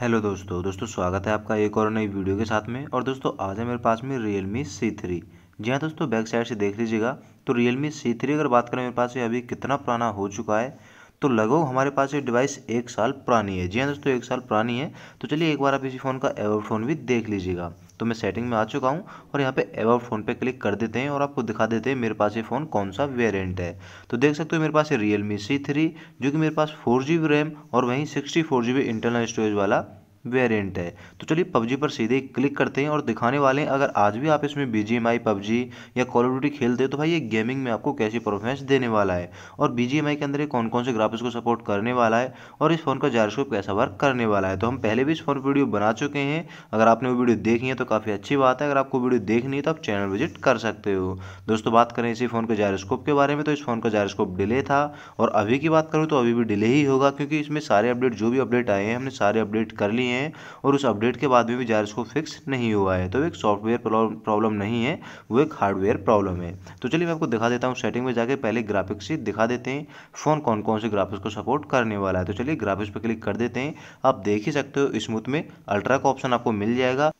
hello दोस्तों दोस्तों स्वागत है आपका एक और नई वीडियो के साथ में और दोस्तों आज है मेरे पास में रियल मी सी थ्री जी हाँ दोस्तों बैक साइड से देख लीजिएगा तो रियल मी सी थ्री अगर बात करें मेरे पास ये अभी कितना पुराना हो चुका है तो लगभग हमारे पास ये डिवाइस एक साल पुरानी है जी हाँ दोस्तों एक साल पुरानी है तो चलिए एक बार आप इसी फ़ोन का एवर फ़ोन भी देख लीजिएगा तो मैं सेटिंग में आ चुका हूँ और यहाँ पे एव फ़ोन पे क्लिक कर देते हैं और आपको दिखा देते हैं मेरे पास ये फ़ोन कौन सा वेरिएंट है तो देख सकते हो मेरे पास ये रियल मी सी थ्री जो कि मेरे पास फोर जी बी रैम और वहीं sixty four G B internal storage वाला वेरिएंट है तो चलिए पबजी पर सीधे क्लिक करते हैं और दिखाने वाले हैं अगर आज भी आप इसमें B G M I PUBG या कॉल ऑफ ड्यूटी खेलते हैं तो भाई ये गेमिंग में आपको कैसी परफॉर्मेंस देने वाला है और बी जी एम आई के अंदर कौन कौन से ग्राफिक्स को सपोर्ट करने वाला है और इस फ़ोन का जायरोस्कोप कैसा वर्क करने वाला है तो हम पहले भी इस फोन पर वीडियो बना चुके हैं अगर आपने वो वीडियो देखी है तो काफ़ी अच्छी बात है अगर आपको वीडियो देखनी है तो आप चैनल विजिट कर सकते हो दोस्तों बात करें इसी फ़ोन के जायरोस्कोप के बारे में तो इस फ़ोन का जायरोस्कोप डिले था और अभी की बात करूँ तो अभी भी डिले ही होगा क्योंकि इसमें सारे अपडेट जो भी अपडेट आए हैं हमने सारे अपडेट कर लिए हैं हैं और उस अपडेट के बाद में भी जायरोस्कोप फिक्स नहीं हुआ है तो एक सॉफ्टवेयर प्रॉब्लम नहीं है वो एक हार्डवेयर प्रॉब्लम है तो चलिए मैं आपको दिखा देता हूँ सेटिंग में जाकर पहले ग्राफिक्स ही दिखा देते हैं फ़ोन कौन कौन से ग्राफिक्स को सपोर्ट करने वाला है तो चलिए ग्राफिक्स पर क्लिक कर देते हैं आप देख ही सकते हो स्मूथ में अल्ट्रा का ऑप्शन आपको मिल जाएगा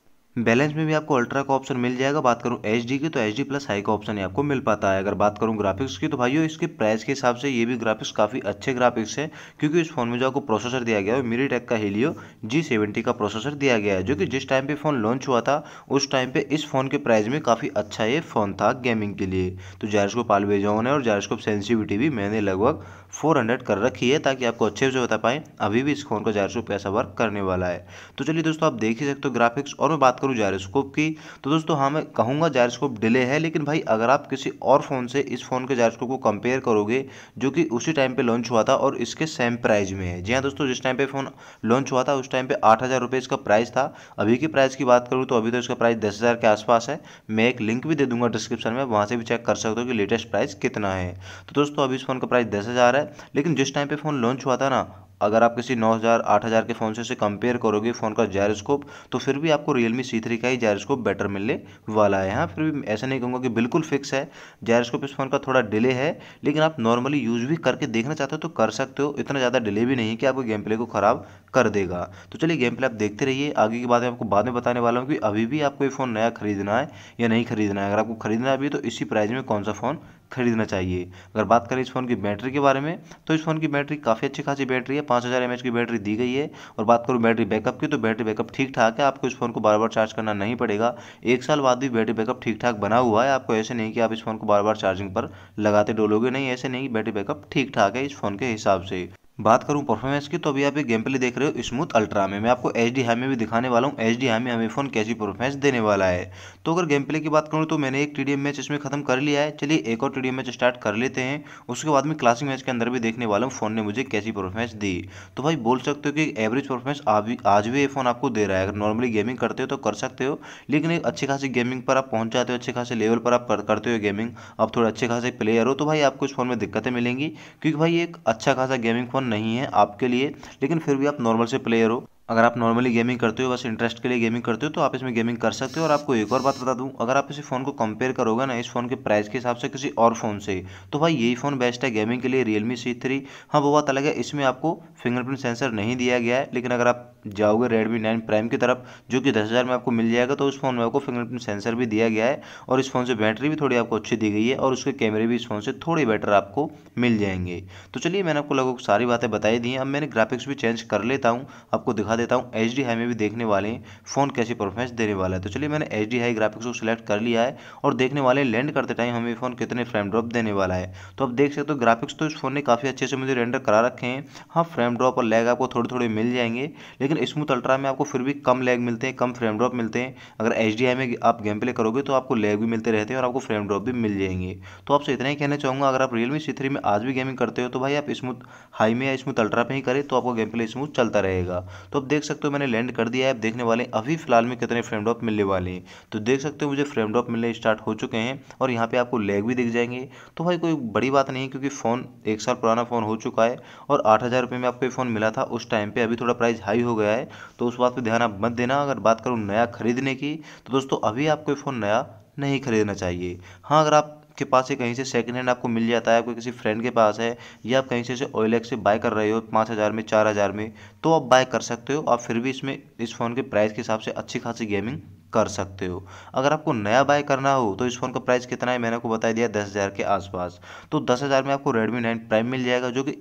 बैलेंस में भी आपको अल्ट्रा का ऑप्शन मिल जाएगा बात करूँ एच की तो एच डी प्लस हाई का ऑप्शन आपको मिल पाता है अगर बात करूँ ग्राफिक्स की तो भाइयों इसके प्राइस के हिसाब से ये भी ग्राफिक्स काफ़ी अच्छे ग्राफिक्स है क्योंकि इस फोन में जो आपको प्रोसेसर दिया गया है मिरी टेक का हेलियो जी सेवेंटी का प्रोसेसर दिया गया है जो कि जिस टाइम पे फ़ोन लॉन्च हुआ था उस टाइम पे इस फ़ोन के प्राइस में काफ़ी अच्छा ये फ़ोन था गेमिंग के लिए तो जायरस्कोप आलवे जोन है और जायरस्कोप सेंसिटिविटी भी मैंने लगभग 400 कर रखी है ताकि आपको अच्छे से बता पाएं अभी भी इस फ़ोन का जायरस्कोप पैसा वर्क करने वाला है तो चलिए दोस्तों आप देख ही सकते हो ग्राफिक्स और मैं बात करूँ करूँ जायरोस्कोप की तो दोस्तों हाँ मैं कहूँगा जायरोस्कोप डिले है लेकिन भाई अगर आप किसी और फ़ोन से इस फ़ोन के जायरोस्कोप को कंपेयर करोगे जो कि उसी टाइम पर लॉन्च हुआ था और इसके सेम प्राइस में है जी हाँ दोस्तों जिस टाइम पर फ़ोन लॉन्च हुआ था उस टाइम पर आठ हज़ार इसका प्राइस था अभी की प्राइस की बात करूँ तो अभी तो इसका प्राइस दस हज़ार के आसपास है मैं एक लिंक भी दे दूंगा डिस्क्रिप्शन में वहाँ से भी चेक कर सकते हो कि लेटेस्ट प्राइस कितना है तो दोस्तों अभी इस फ़ोन का प्राइस दस हज़ार है लेकिन जिस टाइम पर फ़ोन लॉन्च हुआ था ना अगर आप किसी 9000 8000 के फ़ोन से इसे कंपेयर करोगे फ़ोन का जायरोस्कोप तो फिर भी आपको रियलमी सी थ्री का ही जायरोस्कोप बेटर मिलने वाला है हाँ फिर भी ऐसा नहीं कहूँगा कि बिल्कुल फिक्स है जायरोस्कोप इस फ़ोन का थोड़ा डिले है लेकिन आप नॉर्मली यूज़ भी करके देखना चाहते हो तो कर सकते हो इतना ज़्यादा डिले भी नहीं कि आपको गेम प्ले को ख़राब कर देगा तो चलिए गेम प्ले आप देखते रहिए आगे की बात आपको बाद में बताने वाला हूँ कि अभी भी आपको ये फ़ोन नया खरीदना है या नहीं खरीदना है अगर आपको खरीदना है अभी तो इसी प्राइस में कौन सा फ़ोन खरीदना चाहिए अगर बात करें इस फ़ोन की बैटरी के बारे में तो इस फ़ोन की बैटरी काफ़ी अच्छी खासी बैटरी है पाँच हज़ार की बैटरी दी गई है और बात करूँ बैटरी बैकअप की तो बैटरी बैकअप ठीक ठाक है आपको इस फ़ोन को बार बार चार्ज करना नहीं पड़ेगा एक साल बाद भी बैटरी बैकअप ठीक ठाक बना हुआ है आपको ऐसे नहीं कि आप इस फ़ोन को बार बार चार्जिंग पर लगाते डोलोगे नहीं ऐसे नहीं बैटरी बैकअप ठीक ठाक है इस फ़ोन के हिसाब से बात करूं परफॉर्मेंस की तो अभी आप ये गेम प्ले देख रहे हो स्मूथ अल्ट्रा में मैं आपको एच डी हाई में भी दिखाने वाला हूं एच डी हाई में हमें फ़ोन कैसी परफॉर्मेंस देने वाला है तो अगर गेम प्ले की बात करूं तो मैंने एक टी मैच इसमें खत्म कर लिया है चलिए एक और टी मैच स्टार्ट कर लेते हैं उसके बाद में क्लासिक मैच के अंदर भी देखने वाला हूँ फ़ोन ने मुझे कैसी परफॉर्मेंस दी तो भाई बोल सकते हो कि एवरेज परफॉर्मेंस आज भी ये फ़ोन आपको दे रहा है अगर नॉर्मली गेमिंग करते हो तो कर सकते हो लेकिन एक अच्छी खासी गेमिंग पर आप पहुँच जाते हो अच्छे खासे लेवल पर आप करते हो गेमिंग आप थोड़े अच्छे खासे प्लेयर हो तो भाई आपको इस फ़ोन में दिक्कतें मिलेंगी क्योंकि भाई एक अच्छा खासा गेमिंग फ़ोन नहीं है आपके लिए लेकिन फिर भी आप नॉर्मल से प्लेयर हो अगर आप नॉर्मली गेमिंग करते हो बस इंटरेस्ट के लिए गेमिंग करते हो तो आप इसमें गेमिंग कर सकते हो और आपको एक और बात बता दूं अगर आप इसी फ़ोन को कंपेयर करोगे ना इस फ़ोन के प्राइस के हिसाब से किसी और फ़ोन से तो भाई यही फ़ोन बेस्ट है गेमिंग के लिए रियलमी सी थ्री हाँ वो बात अलग है इसमें आपको फिंगरप्रिंट सेंसर नहीं दिया गया है लेकिन अगर आप जाओगे रेडमी नाइन प्राइम की तरफ जो कि दस हज़ार में आपको मिल जाएगा तो उस फ़ोन में आपको फिंगरप्रिंट सेंसर भी दिया गया है और इस फ़ोन से बैटरी भी थोड़ी आपको अच्छी दी गई है और उसके कैमरे भी इस फ़ोन से थोड़े बेटर आपको मिल जाएंगे तो चलिए मैंने आपको लगभग सारी बातें बताई दी हैं अब मैंने ग्राफिक्स भी चेंज कर लेता हूँ आपको दिखा देता हूँ एच डी हाई में भी देखने वाले हैं फ़ोन कैसी परफॉर्मेंस देने वाला है तो चलिए मैंने एच डी हाई ग्राफिक्स को सिलेक्ट कर लिया है और देखने वाले लैंड करते टाइम हमें फ़ोन कितने फ्रेम ड्रॉप देने वाला है तो आप देख सकते हो ग्राफिक्स तो इस फ़ोन ने काफ़ी अच्छे से मुझे रेंडर करा रखे हैं हाँ फ्रेम ड्रॉप और लैग आपको थोड़े थोड़े मिल जाएंगे लेकिन स्मूथ अल्ट्रा में आपको फिर भी कम लैग मिलते हैं कम फ्रेम ड्रॉप मिलते हैं अगर एच में आप गेम प्ले करोगे तो आपको लैग भी मिलते रहते हैं और आपको फ्रेम ड्रॉप भी मिल जाएंगे तो आपसे इतना ही कहना चाहूंगा अगर आप रियलमी सी में आज भी गेमिंग करते हो तो भाई आप स्मूथ हाई में या स्मूथ अल्ट्रा पे ही करें तो आपको गेम प्ले स्मूथ चलता रहेगा तो आप देख सकते हो मैंने लैंड कर दिया है अब देखने वाले हैं अभी फिलहाल में कितने फ्रेम ड्रॉप मिलने वाले हैं तो देख सकते हो मुझे फ्रेम ड्रॉप मिलने स्टार्ट हो चुके हैं और यहाँ पे आपको लैग भी दिख जाएंगे तो भाई कोई बड़ी बात नहीं क्योंकि फ़ोन एक साल पुराना फ़ोन हो चुका है और आठ हज़ार रुपये में आपको ये फ़ोन मिला था उस टाइम पर अभी थोड़ा प्राइस हाई हो गया है तो उस बात पर ध्यान आप मत देना अगर बात करूँ नया खरीदने की तो दोस्तों अभी आपको ये फ़ोन नया नहीं खरीदना चाहिए हाँ अगर आप आपके पास ही कहीं से सेकेंड हैंड आपको मिल जाता है कोई किसी फ्रेंड के पास है या आप कहीं से ऑयल एक्स से बाय कर रहे हो पाँच हज़ार में चार हज़ार में तो आप बाय कर सकते हो आप फिर भी इसमें इस फ़ोन के प्राइस के हिसाब से अच्छी खासी गेमिंग कर सकते हो अगर आपको नया बाय करना हो तो इस फ़ोन का प्राइस कितना है मैंने आपको बता दिया दस हज़ार के आसपास तो दस हज़ार में आपको Redmi 9 Prime मिल जाएगा जो कि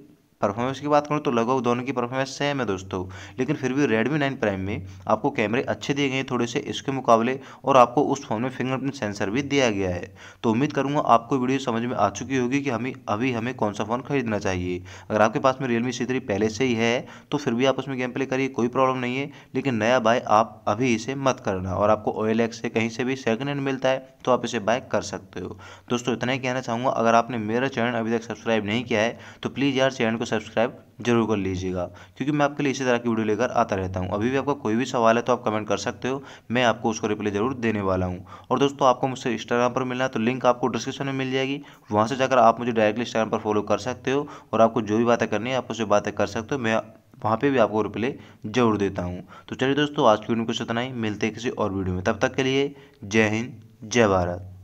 परफॉर्मेंस की बात करूँ तो लगभग दोनों की परफॉर्मेंस सेम है दोस्तों लेकिन फिर भी Redmi 9 Prime में आपको कैमरे अच्छे दिए गए हैं थोड़े से इसके मुकाबले और आपको उस फ़ोन में फिंगरप्रिंट सेंसर भी दिया गया है तो उम्मीद करूँगा आपको वीडियो समझ में आ चुकी होगी कि हमें अभी हमें कौन सा फ़ोन खरीदना चाहिए अगर आपके पास में रियलमी सी पहले से ही है तो फिर भी आप उसमें गेम प्ले करिए कोई प्रॉब्लम नहीं है लेकिन नया बाय आप अभी इसे मत करना और आपको ओ से कहीं से भी सेकेंड हैंड मिलता है तो आप इसे बाय कर सकते हो दोस्तों इतना ही कहना चाहूँगा अगर आपने मेरा चैनल अभी तक सब्सक्राइब नहीं किया है तो प्लीज़ यार चैनल को सब्सक्राइब जरूर कर लीजिएगा क्योंकि मैं आपके लिए इसी तरह की वीडियो लेकर आता रहता हूँ अभी भी आपका कोई भी सवाल है तो आप कमेंट कर सकते हो मैं आपको उसको रिप्लाई जरूर देने वाला हूँ और दोस्तों आपको मुझसे इंस्टाग्राम पर मिलना है तो लिंक आपको डिस्क्रिप्शन में मिल जाएगी वहाँ से जाकर आप मुझे डायरेक्टली इंस्टाग्राम पर फॉलो कर सकते हो और आपको जो भी बातें करनी है आप उससे बातें कर सकते हो मैं वहाँ पर भी आपको रिप्लाई जरूर देता हूँ तो चलिए दोस्तों आज की वीडियो में कुछ इतना ही मिलते हैं किसी और वीडियो में तब तक के लिए जय हिंद जय भारत